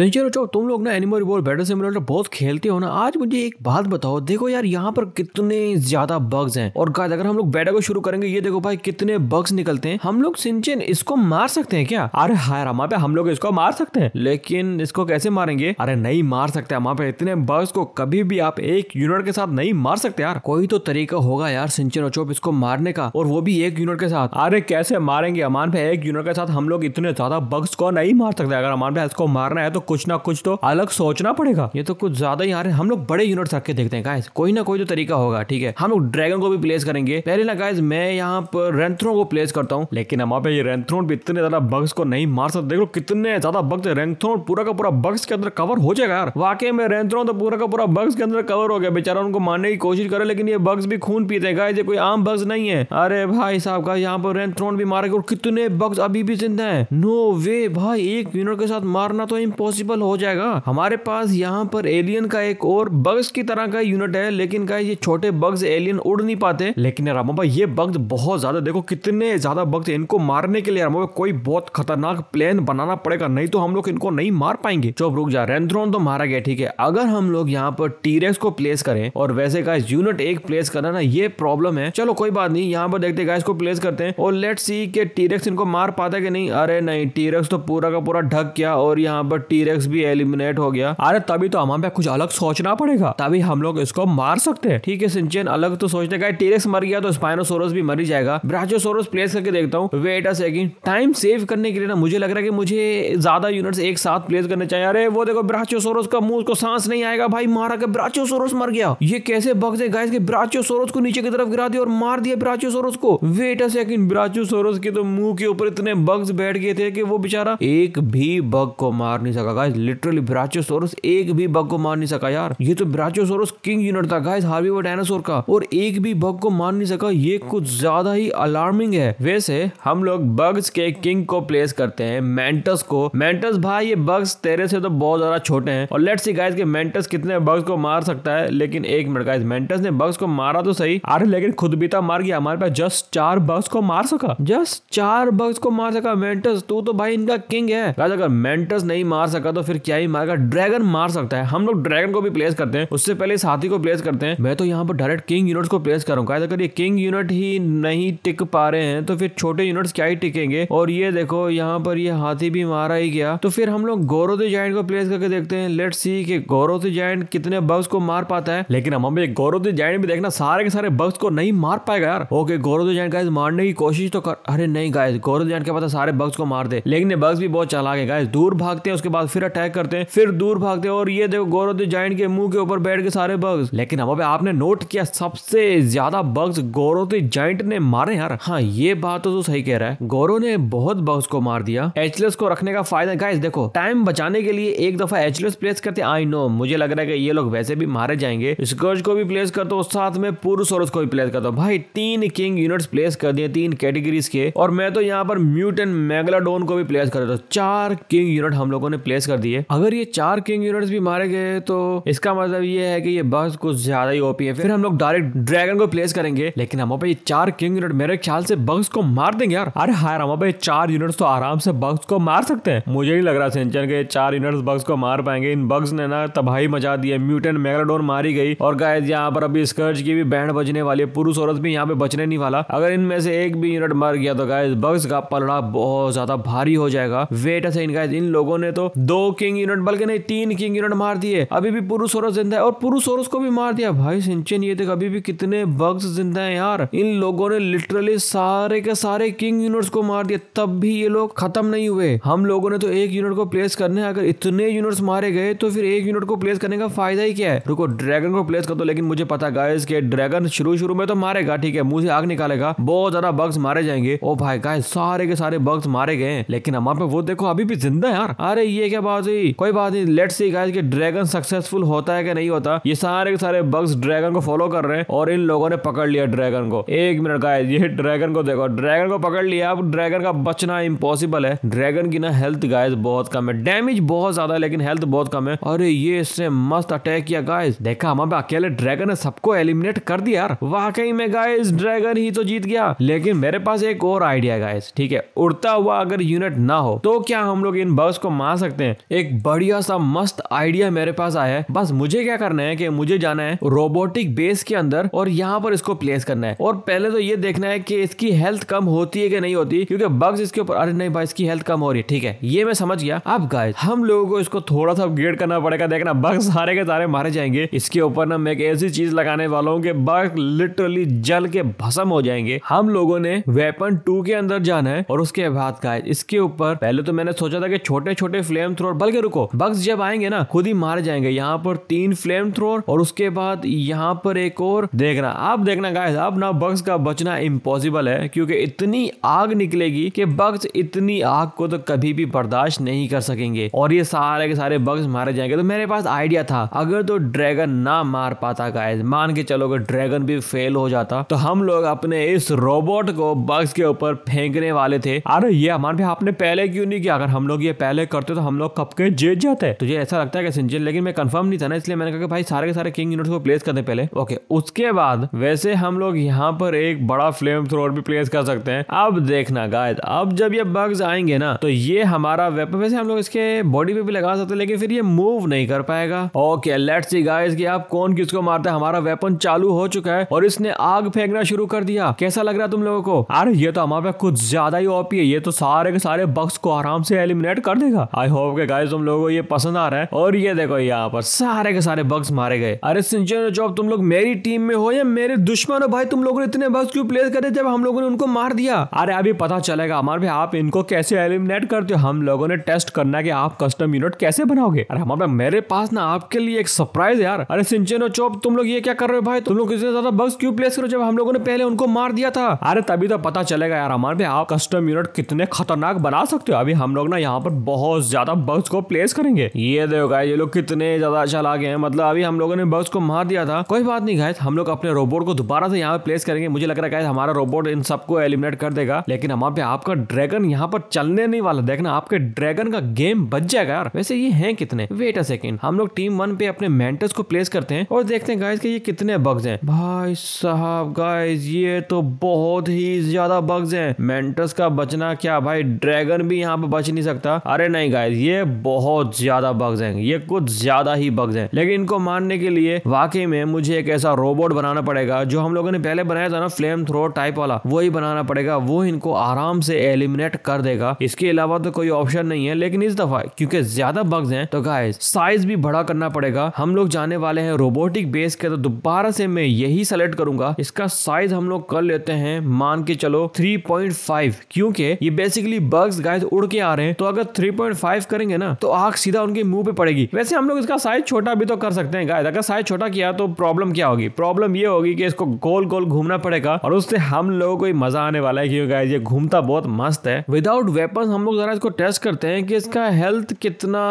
सिंचर बचाओ तुम लोग ना एनिमल रिवॉल्व बैटल सिमुलेटर बहुत खेलते हो ना आज मुझे एक बात बताओ देखो यार यहाँ पर कितने ज्यादा बग्स हैं और गाइस अगर हम लोग बैटल को शुरू करेंगे ये देखो भाई कितने बग्स निकलते हैं हम लोग सिंचन इसको मार सकते हैं क्या अरे हाय रामा पे हम लोग इसको मार सकते हैं लेकिन इसको कैसे मारेंगे अरे नहीं मार सकते हम पे इतने बग्स को कभी भी आप एक यूनिट के साथ नहीं मार सकते यार कोई तो तरीका होगा यार सिंचन चोप इसको मारने का और वो भी एक यूनिट के साथ अरे कैसे मारेंगे अमान पे एक यूनिट के साथ हम लोग इतने ज्यादा बग्स को नहीं मार सकते अगर अमान पे इसको मारना है तो कुछ ना कुछ तो अलग सोचना पड़ेगा ये तो कुछ ज्यादा ही यार हम लोग बड़े यूनिट रख के देखते हैं गाइस कोई ना कोई तो तरीका होगा ठीक है हम लोग ड्रैगन को भी प्लेस करेंगे पहले ना गाइस मैं यहाँ पर रेंथ्रोन को प्लेस करता हूँ लेकिन हमारे पे ये रेंथ्रोन भी इतने ज्यादा बग्स को नहीं मार सकते देखो कितने ज्यादा बग्स रेंथ्रोन पूरा का पूरा बग्स के अंदर कवर हो जाएगा यार वाकई में रेंथ्रोन तो पूरा का पूरा बग्स के अंदर कवर हो गया बेचारा उनको मारने की कोशिश करे लेकिन ये बग्स भी खून पीते हैं गाइस ये कोई आम बग्स नहीं है अरे भाई साहब का यहाँ पर रेंथ्रोन भी मारेगा और कितने बग्स अभी भी जिंदा है नो वे भाई एक यूनिट के साथ मारना तो इम्पोसिबल पॉसिबल हो जाएगा हमारे पास यहाँ पर एलियन का एक और बग्स की तरह का यूनिट है लेकिन का ये छोटे बग्स एलियन उड़ नहीं पाते लेकिन रामो भाई ये बग्स बहुत ज्यादा देखो कितने ज्यादा बग्स इनको मारने के लिए रामो भाई कोई बहुत खतरनाक प्लेन बनाना पड़ेगा नहीं तो हम लोग इनको नहीं मार पाएंगे चुप रुक जा रेंद्रोन तो मारा गया ठीक है अगर हम लोग यहाँ पर टीरेक्स को प्लेस करें और वैसे का यूनिट एक प्लेस करना ना ये प्रॉब्लम है चलो कोई बात नहीं यहाँ पर देखते गाइस को प्लेस करते हैं और लेट सी के टीरेक्स इनको मार पाता है कि नहीं अरे नहीं टीरेक्स तो पूरा का पूरा ढक गया और यहाँ पर टी टीरेक्स भी एलिमिनेट हो गया अरे तभी तो हमारे कुछ अलग सोचना पड़ेगा तभी हम लोग इसको मार सकते हैं ठीक है सिंचन अलग तो सोचते गए टीरेक्स मर गया तो स्पाइनोसोरस भी मर ही जाएगा ब्राचोसोरस प्लेस करके देखता हूँ wait a second time save करने के लिए ना मुझे लग रहा है कि मुझे ज्यादा यूनिट्स एक साथ प्लेस करने चाहिए अरे वो देखो ब्राचोसोरस का मुंह उसको सांस नहीं आएगा भाई मारा के ब्राचोसोरस मर गया ये कैसे बग से गाइस कि ब्राचोसोरस को नीचे की तरफ गिरा दिया और मार दिया ब्राचोसोरस को वेट अ सेकंड ब्राचोसोरस के तो मुंह के ऊपर इतने बग्स बैठ गए थे कि वो बेचारा एक भी बग को मार नहीं सका सका गाइस लिटरली ब्राचियोसोरस एक भी बग को मार नहीं सका यार ये तो ब्राचियोसोरस किंग यूनिट था गाइस हार्वी वो डायनासोर का और एक भी बग को मार नहीं सका ये कुछ ज्यादा ही अलार्मिंग है वैसे हम लोग बग्स के किंग को प्लेस करते हैं मेंटस को मेंटस भाई ये बग्स तेरे से तो बहुत ज्यादा छोटे हैं और लेट्स सी गाइस कि मेंटस कितने बग्स को मार सकता है लेकिन एक मिनट गाइस मेंटस ने बग्स को मारा तो सही अरे लेकिन खुद भी तो मार गया हमारे पास जस्ट चार बग्स को मार सका जस्ट चार बग्स को मार सका मेंटस तू तो भाई इनका किंग है अगर मेंटस नहीं मार सका सका तो फिर क्या ही मारेगा ड्रैगन मार सकता है हम लोग ड्रैगन को भी प्लेस करते हैं उससे पहले इस हाथी को प्लेस करते हैं मैं तो यहाँ पर डायरेक्ट किंग यूनिट्स को प्लेस करूंगा अगर ये किंग यूनिट ही नहीं टिक पा रहे हैं तो फिर छोटे यूनिट्स क्या ही टिकेंगे और ये देखो यहाँ पर ये हाथी भी मारा ही गया तो फिर हम लोग गौरव द जाइंट को प्लेस करके देखते हैं लेट सी कि गौरव द जाइंट कितने बग्स को मार पाता है लेकिन हम हमें गौरव द जाइंट भी देखना सारे के सारे बग्स को नहीं मार पाएगा यार okay Gaurav the giant guys मारने की कोशिश तो कर अरे नहीं गाइस गौरव द जाइंट के पता तो सारे बग्स को मार दे लेकिन बग्स भी बहुत चला गए गाइस दूर भागते हैं उसके बाद फिर अटैक करते हैं फिर दूर भागते हैं और ये देखो गौरव द जाइंट के मुंह के ऊपर बैठ के सारे बग्स लेकिन अब आपने नोट किया सबसे ज्यादा बग्स गौरव द जाइंट ने मारे यार हाँ ये बात तो, सही कह रहा है गौरव ने बहुत बग्स को मार दिया एचलेस को रखने का फायदा गाइस देखो टाइम बचाने के लिए एक दफा एचलेस प्लेस करते आई नो मुझे लग रहा है कि ये लोग वैसे भी मारे जाएंगे स्कर्ज को भी प्लेस कर दो साथ में पुरुष और उसको भी प्लेस कर दो भाई तीन किंग यूनिट्स प्लेस कर दिए तीन कैटेगरीज के और मैं तो यहाँ पर म्यूटेंट मैगलाडोन को भी प्लेस कर दो चार किंग यूनिट हम लोगों ने प्लेस प्लेस कर दिए अगर ये चार किंग यूनिट्स भी मारे गए तो इसका मतलब ये है कि ये बस कुछ ज्यादा ही ओपी है फिर हम लोग डायरेक्ट ड्रैगन को प्लेस करेंगे लेकिन हम पे ये चार किंग यूनिट मेरे ख्याल से बग्स को मार देंगे यार अरे हाँ हम पे चार यूनिट्स तो आराम से बग्स को मार सकते हैं मुझे नहीं लग रहा सिंचन के चार यूनिट्स बग्स को मार पाएंगे इन बग्स ने ना तबाही मचा दी है म्यूटेंट मेगाडोर मारी गई और गायद यहाँ पर अभी स्कर्ज की भी बैंड बजने वाली है पुरुष औरत भी यहाँ पे बचने नहीं वाला अगर इनमें से एक भी यूनिट मर गया तो गायज बग्स का पलड़ा बहुत ज्यादा भारी हो जाएगा वेट है इन गायज इन लोगों ने तो दो किंग यूनिट बल्कि नहीं तीन किंग यूनिट मार दिए अभी भी पुरुष और जिंदा है और पुरुष और उसको भी मार दिया भाई सिंचन ये देख अभी भी कितने बग्स जिंदा है यार इन लोगों ने लिटरली सारे के सारे किंग यूनिट्स को मार दिया तब भी ये लोग खत्म नहीं हुए हम लोगों ने तो एक यूनिट को प्लेस करने अगर इतने यूनिट्स मारे गए तो फिर एक यूनिट को प्लेस करने का फायदा ही क्या है रुको ड्रैगन को प्लेस कर दो लेकिन मुझे पता गाइस इसके ड्रैगन शुरू शुरू में तो मारेगा ठीक है मुंह से आग निकालेगा बहुत ज्यादा बग्स मारे जाएंगे ओ भाई गाइस सारे के सारे बग्स मारे गए लेकिन हमारे वो देखो अभी भी जिंदा है यार अरे ये क्या है बात हुई कोई बात नहीं लेट सी गाइस कि ड्रैगन सक्सेसफुल होता है कि नहीं होता ये सारे के सारे बग्स ड्रैगन को फॉलो कर रहे हैं और इन लोगों ने पकड़ लिया ड्रैगन को एक मिनट गाइस ये ड्रैगन को देखो ड्रैगन को पकड़ लिया अब ड्रैगन का बचना इम्पॉसिबल है ड्रैगन की ना हेल्थ गाइस बहुत कम है डैमेज बहुत ज्यादा है लेकिन हेल्थ बहुत कम है अरे ये इसने मस्त अटैक किया गाइस देखा हम अकेले ड्रैगन ने सबको एलिमिनेट कर दिया यार वाकई में गाइस ड्रैगन ही तो जीत गया लेकिन मेरे पास एक और आइडिया गाइस ठीक है उड़ता हुआ अगर यूनिट ना हो तो क्या हम लोग इन बग्स को मार सकते हैं हैं एक बढ़िया सा मस्त आइडिया मेरे पास आया है बस मुझे क्या करना है कि मुझे जाना है रोबोटिक बेस के अंदर और यहाँ पर इसको प्लेस करना है और पहले तो ये देखना है कि इसकी हेल्थ कम होती है कि नहीं होती क्योंकि बग्स इसके ऊपर अरे नहीं भाई इसकी हेल्थ कम हो रही है ठीक है ये मैं समझ गया अब गाय हम लोगों को इसको थोड़ा सा अपग्रेड करना पड़ेगा देखना बग्स सारे के सारे मारे जाएंगे इसके ऊपर ना मैं एक ऐसी चीज लगाने वाला हूँ कि बग लिटरली जल के भसम हो जाएंगे हम लोगों ने वेपन टू के अंदर जाना है और उसके बाद गाय इसके ऊपर पहले तो मैंने सोचा था कि छोटे छोटे फ्लेम फ्लेम थ्रोर बल्कि रुको बग्स जब आएंगे ना खुद ही मार जाएंगे यहाँ पर तीन फ्लेम थ्रोर और उसके बाद यहाँ पर एक और देखना आप देखना गाय अब ना बग्स का बचना इम्पॉसिबल है क्योंकि इतनी आग निकलेगी कि बग्स इतनी आग को तो कभी भी बर्दाश्त नहीं कर सकेंगे और ये सारे के सारे बग्स मारे जाएंगे तो मेरे पास आइडिया था अगर तो ड्रैगन ना मार पाता गाइस मान के चलो कि ड्रैगन भी फेल हो जाता तो हम लोग अपने इस रोबोट को बग्स के ऊपर फेंकने वाले थे अरे ये हमारे भी आपने पहले क्यों नहीं किया अगर हम लोग ये पहले करते तो हम हम लोग कप के जीत जाते हैं तुझे ऐसा लगता है कि सिंचन लेकिन मैं कंफर्म नहीं था ना इसलिए मैंने कहा कि भाई सारे के सारे किंग यूनिट्स को प्लेस करते पहले ओके उसके बाद वैसे हम लोग यहाँ पर एक बड़ा फ्लेम थ्रोर भी प्लेस कर सकते हैं अब देखना गाय अब जब ये बग्स आएंगे ना तो ये हमारा वेपन वैसे हम लोग इसके बॉडी पे भी लगा सकते हैं लेकिन फिर ये मूव नहीं कर पाएगा ओके लेट्स सी गाइस कि आप कौन किसको मारता है हमारा वेपन चालू हो चुका है और इसने आग फेंकना शुरू कर दिया कैसा लग रहा है तुम लोगों को अरे ये तो हमारे पास कुछ ज्यादा ही ओपी है ये तो सारे के सारे बग्स को आराम से एलिमिनेट कर देगा आई होप ओके गाइस तुम लोगों को ये पसंद आ रहा है और ये देखो यहाँ पर सारे के सारे बग्स मारे गए अरे सिंचन जो तुम लोग मेरी टीम में हो या मेरे दुश्मन हो भाई तुम लोगों ने इतने बग्स क्यों प्लेस करे जब हम लोगों ने उनको मार दिया अरे अभी पता चलेगा हमारे भाई आप इनको कैसे एलिमिनेट करते हो हम लोगों ने टेस्ट करना की आप कस्टम यूनिट कैसे बनाओगे अरे हमारे मेरे पास ना आपके लिए एक सरप्राइज यार अरे सिंचन चौप तुम लोग ये क्या कर रहे हो भाई तुम लोग इतने ज्यादा बग्स क्यों प्लेस करो जब हम लोगों ने पहले उनको मार दिया था अरे तभी तो पता चलेगा यार हमारे भाई आप कस्टम यूनिट कितने खतरनाक बना सकते हो अभी हम लोग ना यहाँ पर बहुत ज्यादा बग्स को प्लेस करेंगे ये देखो गाइस ये लोग कितने ज्यादा चालाक हैं मतलब अभी हम लोगों ने बग्स को मार दिया था कोई बात नहीं गाइस हम लोग अपने रोबोट को दोबारा से यहाँ पे प्लेस करेंगे मुझे लग रहा है हमारा रोबोट इन सबको एलिमिनेट कर देगा लेकिन हमारे पे आपका ड्रैगन यहाँ पर चलने नहीं वाला देखना आपके ड्रैगन का गेम बच जाएगा यार वैसे ये है कितने वेट अ सेकेंड हम लोग टीम वन पे अपने मेंटस को प्लेस करते हैं और देखते हैं गाइस कि ये कितने बग्स हैं भाई साहब गाइस ये तो बहुत ही ज्यादा बग्स हैं मेंटस का बचना क्या भाई ड्रैगन भी यहाँ पे बच नहीं सकता अरे नहीं गाइस ये ये बहुत ज़्यादा बग्स हैं ये कुछ ज़्यादा ही बग्स हैं लेकिन इनको मारने के लिए वाकई में मुझे एक ऐसा रोबोट बनाना पड़ेगा जो हम लोगों ने पहले बनाया था ना फ्लेम थ्रो टाइप वाला वही बनाना पड़ेगा वो इनको आराम से एलिमिनेट कर देगा इसके अलावा तो कोई ऑप्शन नहीं है लेकिन इस दफा क्योंकि ज्यादा बग्स हैं तो गाय साइज भी बड़ा करना पड़ेगा हम लोग जाने वाले हैं रोबोटिक बेस के तो दोबारा से मैं यही सेलेक्ट करूंगा इसका साइज हम लोग कर लेते हैं मान के चलो 3.5 क्योंकि ये बेसिकली बग्स गाय उड़ के आ रहे हैं तो अगर 3.5 कर करेंगे ना तो आग सीधा उनके मुंह पे पड़ेगी वैसे हम लोग इसका साइज छोटा भी तो कर सकते हैं गाय अगर साइज छोटा किया तो प्रॉब्लम क्या होगी प्रॉब्लम ये होगी कि इसको गोल गोल घूमना पड़ेगा और उससे हम लोगों को मजा आने वाला है क्योंकि ये घूमता बहुत मस्त है विदाउट वेपन हम लोग जरा इसको टेस्ट करते हैं कि इसका हेल्थ कितना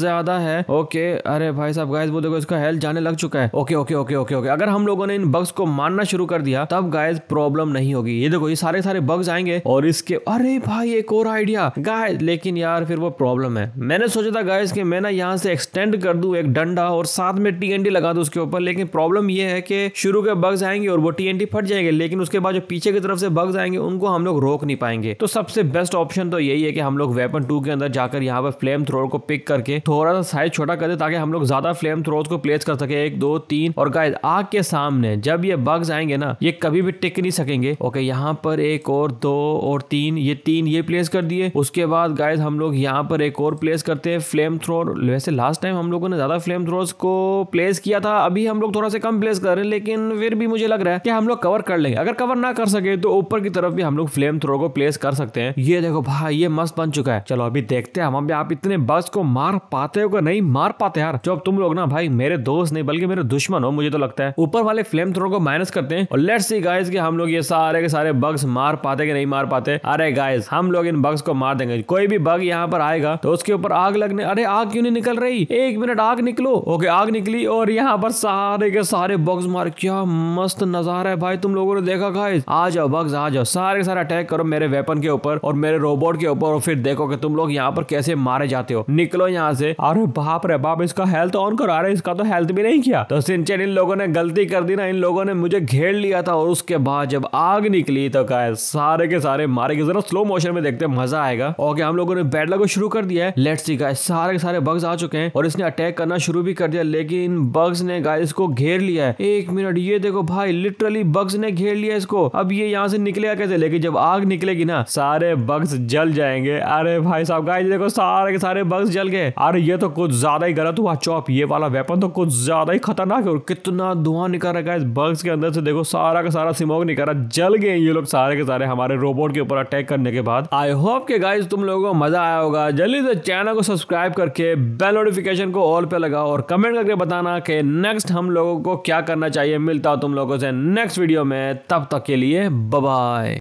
ज्यादा है ओके अरे भाई साहब गाइज वो देखो इसका हेल्थ जाने लग चुका है okay okay okay okay okay अगर हम लोगों ने इन बग्स को मारना शुरू कर दिया तब गाइज प्रॉब्लम नहीं होगी ये देखो ये सारे सारे बग्स आएंगे और इसके अरे भाई एक और आइडिया गाइज लेकिन यार फिर वो प्रॉब्लम है मैंने सोचा था गाइस कि मैं ना यहाँ से एक्सटेंड कर दू एक डंडा और साथ में टी लगा दू उसके ऊपर लेकिन प्रॉब्लम ये है कि शुरू के बग्स आएंगे और वो टी फट जाएंगे लेकिन उसके बाद जो पीछे की तरफ से बग्स आएंगे उनको हम लोग रोक नहीं पाएंगे तो सबसे बेस्ट ऑप्शन तो यही है कि हम लोग वेपन टू के अंदर जाकर यहाँ पर फ्लेम थ्रोर को पिक करके थोड़ा सा साइज छोटा कर दे ताकि हम लोग ज्यादा फ्लेम थ्रोज को प्लेस कर सके एक दो तीन और गाइस आग के सामने जब ये बग्स आएंगे ना ये कभी भी टिक नहीं सकेंगे ओके यहाँ पर एक और दो और तीन ये तीन ये प्लेस कर दिए उसके बाद गाइस हम लोग यहाँ पर एक और प्लेस करते हैं फ्लेम थ्रोर वैसे लास्ट टाइम हम लोगों ने ज़्यादा फ्लेम थ्रोर्स को प्लेस किया था अभी हम लोग थोड़ा सा कम प्लेस कर रहे हैं लेकिन फिर भी मुझे लग रहा है कि हम लोग कवर कर लेंगे अगर कवर ना कर सके तो ऊपर की तरफ भी हम लोग फ्लेम थ्रो को प्लेस कर सकते हैं ये देखो भाई ये मस्त बन चुका है चलो अभी देखते हैं हम अभी आप इतने बस को मार पाते हो नहीं मार पाते यार जब तुम लोग ना भाई मेरे दोस्त नहीं बल्कि मेरे दुश्मन हो मुझे तो लगता है ऊपर वाले फ्लेम थ्रो को माइनस करते हैं और लेट्स सी गाइस कि हम लोग ये सारे के सारे बग्स मार पाते कि नहीं मार पाते अरे गाइस हम लोग इन बग्स को मार देंगे कोई भी बग यहाँ पर आएगा तो उसके उसके ऊपर आग लगने अरे आग क्यों नहीं निकल रही एक मिनट आग निकलो ओके आग निकली और यहाँ पर सारे के सारे बग्स मार क्या मस्त नजारा है भाई तुम लोगों ने देखा गाइस आ जाओ बग्स आ जाओ सारे सारे अटैक करो मेरे वेपन के ऊपर और मेरे रोबोट के ऊपर और फिर देखो कि तुम लोग यहाँ पर कैसे मारे जाते हो निकलो यहाँ से अरे बाप रे बाप इसका हेल्थ ऑन करो अरे इसका तो हेल्थ भी नहीं किया तो सिंचन इन लोगों ने गलती कर दी ना इन लोगों ने मुझे घेर लिया था और उसके बाद जब आग निकली तो गाय सारे के सारे मारे के जरा स्लो मोशन में देखते मजा आएगा ओके हम लोगों ने बैटल को शुरू कर दिया है लेट्स सी गाइस सारे के सारे बग्स आ चुके हैं और इसने अटैक करना शुरू भी कर दिया लेकिन बग्स ने गाइस को घेर लिया है एक मिनट ये देखो भाई लिटरली बग्स ने घेर लिया इसको अब ये यहाँ से निकलेगा कैसे लेकिन जब आग निकलेगी ना सारे बग्स जल जाएंगे अरे भाई साहब गाइस देखो सारे के सारे बग्स जल गए अरे ये तो कुछ ज्यादा ही गलत हुआ चौप ये वाला वेपन तो कुछ ज्यादा ही खतरनाक है और कितना धुआं निकल रहा है बग्स के अंदर से देखो सारा का सारा सिमोक निकल रहा जल गए ये लोग सारे के सारे हमारे रोबोट के ऊपर अटैक करने के बाद आई होप के गाइस तुम लोगों को मजा आया होगा जल्दी से चैनल को सब्सक्राइब करके बेल नोटिफिकेशन को ऑल पे लगाओ और कमेंट करके बताना कि नेक्स्ट हम लोगों को क्या करना चाहिए मिलता हो तुम लोगों से नेक्स्ट वीडियो में तब तक के लिए बाय